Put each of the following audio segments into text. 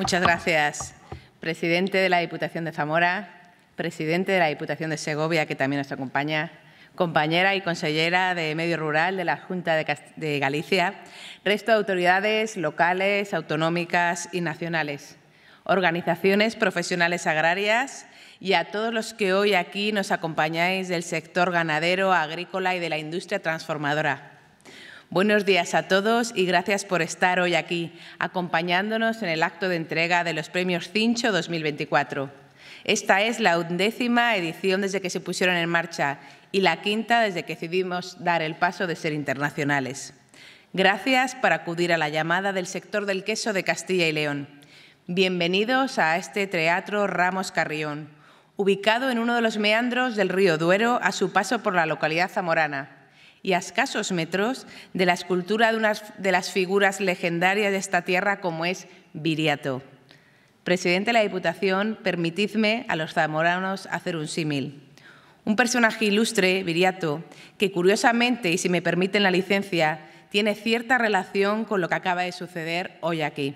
Muchas gracias, presidente de la Diputación de Zamora, presidente de la Diputación de Segovia, que también nos acompaña, compañera y consellera de Medio Rural de la Junta de, de Galicia, resto de autoridades locales, autonómicas y nacionales, organizaciones profesionales agrarias y a todos los que hoy aquí nos acompañáis del sector ganadero, agrícola y de la industria transformadora. Buenos días a todos y gracias por estar hoy aquí, acompañándonos en el acto de entrega de los premios Cincho 2024. Esta es la undécima edición desde que se pusieron en marcha y la quinta desde que decidimos dar el paso de ser internacionales. Gracias por acudir a la llamada del sector del queso de Castilla y León. Bienvenidos a este Teatro Ramos Carrión, ubicado en uno de los meandros del río Duero a su paso por la localidad zamorana y a escasos metros de la escultura de una de las figuras legendarias de esta tierra como es Viriato. Presidente de la Diputación, permitidme a los zamoranos hacer un símil. Un personaje ilustre, Viriato, que curiosamente, y si me permiten la licencia, tiene cierta relación con lo que acaba de suceder hoy aquí.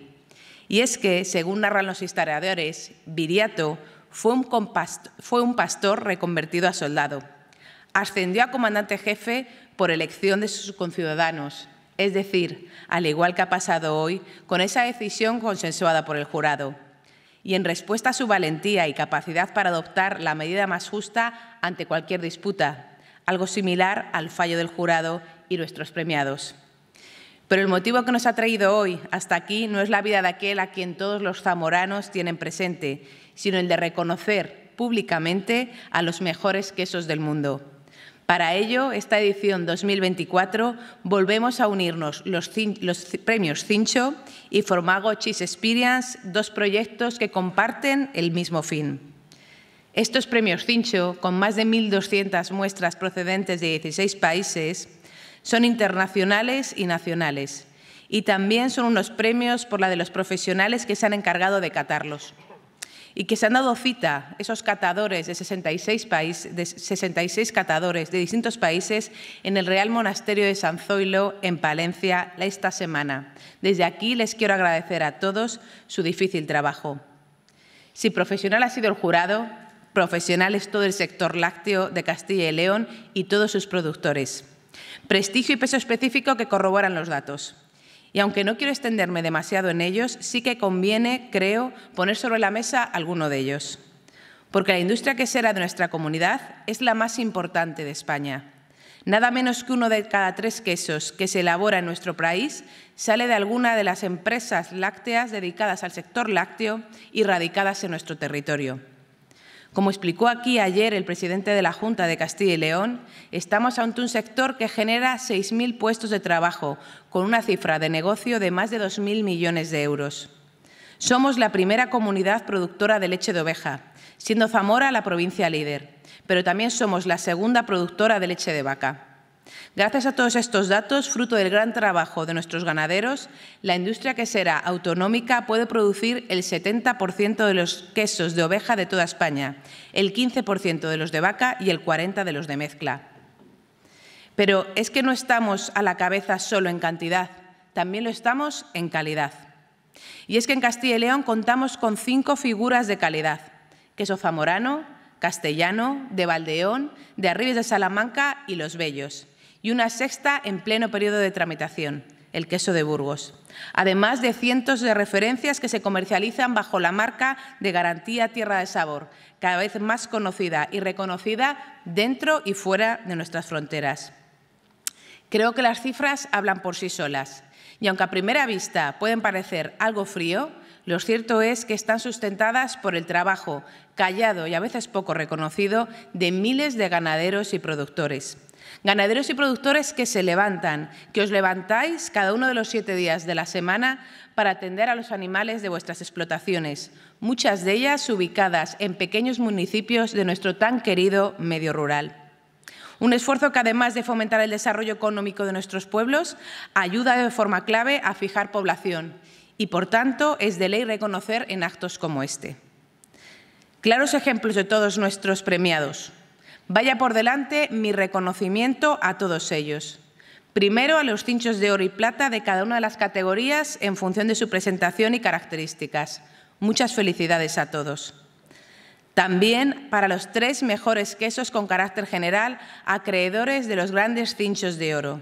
Y es que, según narran los historiadores, Viriato fue un, fue un pastor reconvertido a soldado. Ascendió a comandante jefe por elección de sus conciudadanos, es decir, al igual que ha pasado hoy, con esa decisión consensuada por el jurado. Y en respuesta a su valentía y capacidad para adoptar la medida más justa ante cualquier disputa, algo similar al fallo del jurado y nuestros premiados. Pero el motivo que nos ha traído hoy hasta aquí no es la vida de aquel a quien todos los zamoranos tienen presente, sino el de reconocer públicamente a los mejores quesos del mundo. Para ello, esta edición 2024 volvemos a unirnos los, premios Cincho y Formago Cheese Experience, dos proyectos que comparten el mismo fin. Estos premios Cincho, con más de 1.200 muestras procedentes de 16 países, son internacionales y nacionales. Y también son unos premios por la de los profesionales que se han encargado de catarlos y que se han dado cita esos catadores de 66, países, de 66 catadores de distintos países en el Real Monasterio de San Zoilo, en Palencia, esta semana. Desde aquí les quiero agradecer a todos su difícil trabajo. Si profesional ha sido el jurado, profesional es todo el sector lácteo de Castilla y León y todos sus productores. Prestigio y peso específico que corroboran los datos. Y aunque no quiero extenderme demasiado en ellos, sí que conviene, creo, poner sobre la mesa alguno de ellos. Porque la industria quesera de nuestra comunidad es la más importante de España. Nada menos que uno de cada tres quesos que se elabora en nuestro país sale de alguna de las empresas lácteas dedicadas al sector lácteo y radicadas en nuestro territorio. Como explicó aquí ayer el presidente de la Junta de Castilla y León, estamos ante un sector que genera 6.000 puestos de trabajo, con una cifra de negocio de más de 2.000 millones de euros. Somos la primera comunidad productora de leche de oveja, siendo Zamora la provincia líder, pero también somos la segunda productora de leche de vaca. Gracias a todos estos datos, fruto del gran trabajo de nuestros ganaderos, la industria quesera autonómica puede producir el 70% de los quesos de oveja de toda España, el 15% de los de vaca y el 40% de los de mezcla. Pero es que no estamos a la cabeza solo en cantidad, también lo estamos en calidad. Y es que en Castilla y León contamos con cinco figuras de calidad, queso zamorano, castellano, de Valdeón, de Arribes de Salamanca y Los Bellos y una sexta en pleno periodo de tramitación, el queso de Burgos, además de cientos de referencias que se comercializan bajo la marca de garantía Tierra de Sabor, cada vez más conocida y reconocida dentro y fuera de nuestras fronteras. Creo que las cifras hablan por sí solas y aunque a primera vista pueden parecer algo frío, lo cierto es que están sustentadas por el trabajo, callado y a veces poco reconocido, de miles de ganaderos y productores. Ganaderos y productores que se levantan, que os levantáis cada uno de los siete días de la semana para atender a los animales de vuestras explotaciones, muchas de ellas ubicadas en pequeños municipios de nuestro tan querido medio rural. Un esfuerzo que, además de fomentar el desarrollo económico de nuestros pueblos, ayuda de forma clave a fijar población y, por tanto, es de ley reconocer en actos como este. Claros ejemplos de todos nuestros premiados. Vaya por delante mi reconocimiento a todos ellos. Primero, a los cinchos de oro y plata de cada una de las categorías en función de su presentación y características. Muchas felicidades a todos. También para los tres mejores quesos con carácter general, acreedores de los grandes cinchos de oro.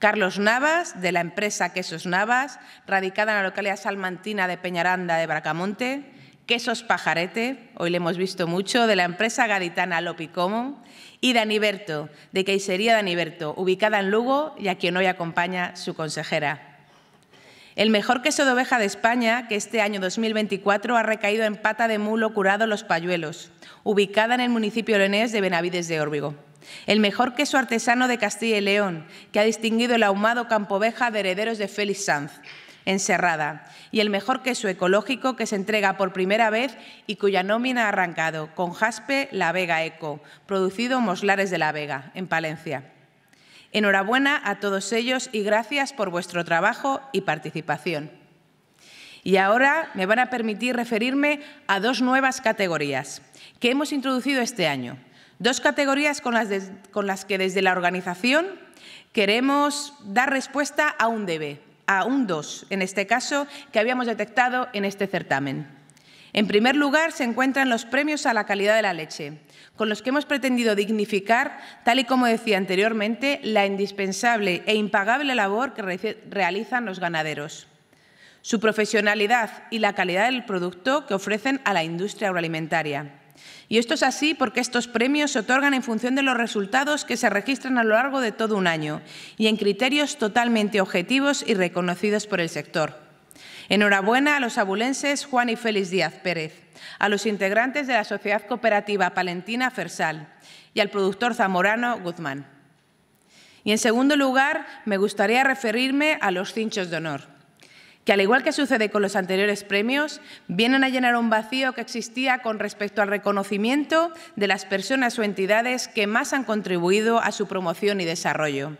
Carlos Navas, de la empresa Quesos Navas, radicada en la localidad salmantina de Peñaranda de Bracamonte, Quesos Pajarete, hoy le hemos visto mucho, de la empresa gaditana Lopicomo, y Daniberto, de Queisería Daniberto, ubicada en Lugo y a quien hoy acompaña su consejera. El mejor queso de oveja de España, que este año 2024 ha recaído en pata de mulo curado Los Payuelos, ubicada en el municipio leonés de Benavides de Órbigo el mejor queso artesano de Castilla y León, que ha distinguido el ahumado campoveja de herederos de Félix Sanz, en Serrada, y el mejor queso ecológico que se entrega por primera vez y cuya nómina ha arrancado con Jaspe La Vega Eco, producido en Moslares de la Vega, en Palencia. Enhorabuena a todos ellos y gracias por vuestro trabajo y participación. Y ahora me van a permitir referirme a dos nuevas categorías que hemos introducido este año Dos categorías con las, que desde la organización queremos dar respuesta a un debe, a un dos, en este caso, que habíamos detectado en este certamen. En primer lugar, se encuentran los premios a la calidad de la leche, con los que hemos pretendido dignificar, tal y como decía anteriormente, la indispensable e impagable labor que realizan los ganaderos, su profesionalidad y la calidad del producto que ofrecen a la industria agroalimentaria. Y esto es así porque estos premios se otorgan en función de los resultados que se registran a lo largo de todo un año y en criterios totalmente objetivos y reconocidos por el sector. Enhorabuena a los abulenses Juan y Félix Díaz Pérez, a los integrantes de la Sociedad Cooperativa Palentina Fersal y al productor zamorano Guzmán. Y en segundo lugar, me gustaría referirme a los cinchos de honor que al igual que sucede con los anteriores premios, vienen a llenar un vacío que existía con respecto al reconocimiento de las personas o entidades que más han contribuido a su promoción y desarrollo.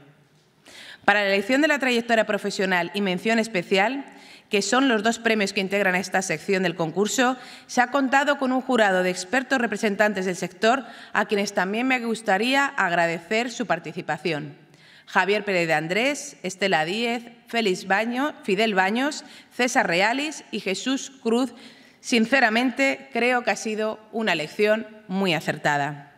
Para la elección de la trayectoria profesional y mención especial, que son los dos premios que integran esta sección del concurso, se ha contado con un jurado de expertos representantes del sector a quienes también me gustaría agradecer su participación. Javier Pérez de Andrés, Estela Díez, Félix Baño, Fidel Baños, César Realis y Jesús Cruz. Sinceramente, creo que ha sido una lección muy acertada.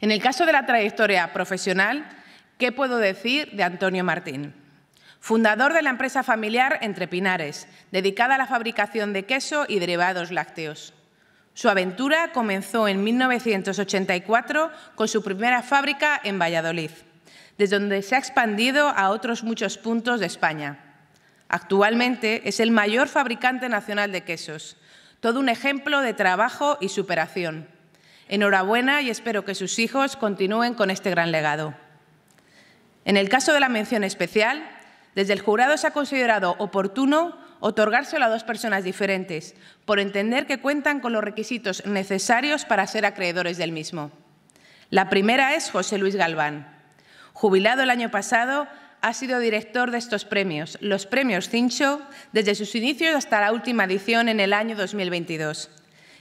En el caso de la trayectoria profesional, ¿qué puedo decir de Antonio Martín? Fundador de la empresa familiar Entre Pinares, dedicada a la fabricación de queso y derivados lácteos. Su aventura comenzó en 1984 con su primera fábrica en Valladolid desde donde se ha expandido a otros muchos puntos de España. Actualmente es el mayor fabricante nacional de quesos, todo un ejemplo de trabajo y superación. Enhorabuena y espero que sus hijos continúen con este gran legado. En el caso de la mención especial, desde el jurado se ha considerado oportuno otorgárselo a dos personas diferentes, por entender que cuentan con los requisitos necesarios para ser acreedores del mismo. La primera es José Luis Galván, Jubilado el año pasado, ha sido director de estos premios, los premios Cincho, desde sus inicios hasta la última edición en el año 2022.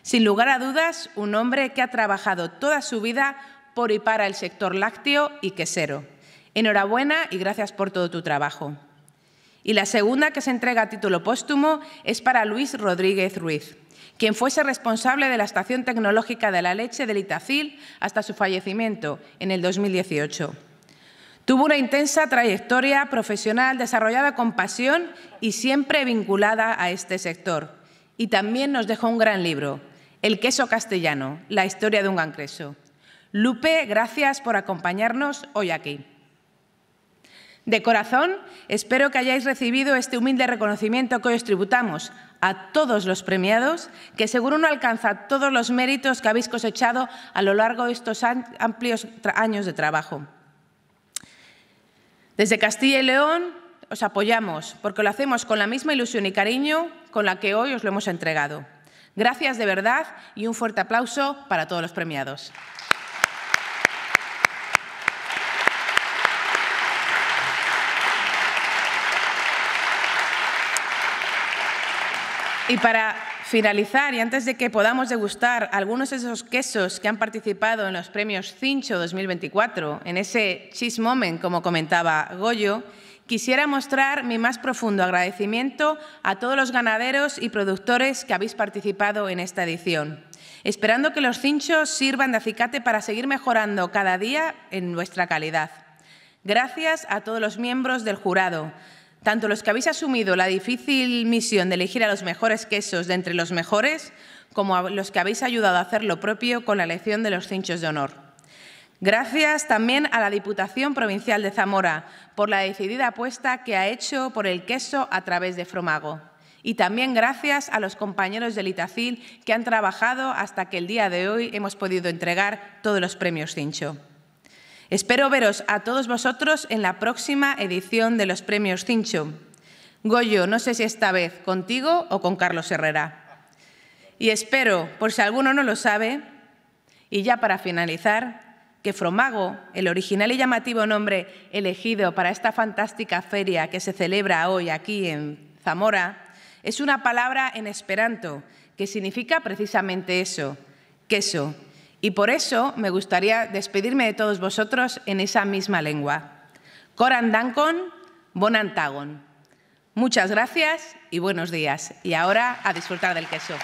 Sin lugar a dudas, un hombre que ha trabajado toda su vida por y para el sector lácteo y quesero. Enhorabuena y gracias por todo tu trabajo. Y la segunda que se entrega a título póstumo es para Luis Rodríguez Ruiz, quien fuese responsable de la Estación Tecnológica de la Leche del Itacil hasta su fallecimiento en el 2018. Tuvo una intensa trayectoria profesional desarrollada con pasión y siempre vinculada a este sector. Y también nos dejó un gran libro, El queso castellano, la historia de un gran Lupe, gracias por acompañarnos hoy aquí. De corazón, espero que hayáis recibido este humilde reconocimiento que hoy os tributamos a todos los premiados, que seguro no alcanza todos los méritos que habéis cosechado a lo largo de estos amplios años de trabajo. Desde Castilla y León os apoyamos porque lo hacemos con la misma ilusión y cariño con la que hoy os lo hemos entregado. Gracias de verdad y un fuerte aplauso para todos los premiados. Y para finalizar y antes de que podamos degustar algunos de esos quesos que han participado en los premios Cincho 2024, en ese cheese moment, como comentaba Goyo, quisiera mostrar mi más profundo agradecimiento a todos los ganaderos y productores que habéis participado en esta edición, esperando que los cinchos sirvan de acicate para seguir mejorando cada día en nuestra calidad. Gracias a todos los miembros del jurado, tanto los que habéis asumido la difícil misión de elegir a los mejores quesos de entre los mejores, como los que habéis ayudado a hacer lo propio con la elección de los cinchos de honor. Gracias también a la Diputación Provincial de Zamora por la decidida apuesta que ha hecho por el queso a través de Fromago. Y también gracias a los compañeros del Itacil que han trabajado hasta que el día de hoy hemos podido entregar todos los premios Cincho. Espero veros a todos vosotros en la próxima edición de los Premios Cincho. Goyo, no sé si esta vez contigo o con Carlos Herrera. Y espero, por si alguno no lo sabe, y ya para finalizar, que Fromago, el original y llamativo nombre elegido para esta fantástica feria que se celebra hoy aquí en Zamora, es una palabra en esperanto que significa precisamente eso, queso, y por eso me gustaría despedirme de todos vosotros en esa misma lengua. Coran Dancon, Bon Antagon. Muchas gracias y buenos días. Y ahora a disfrutar del queso.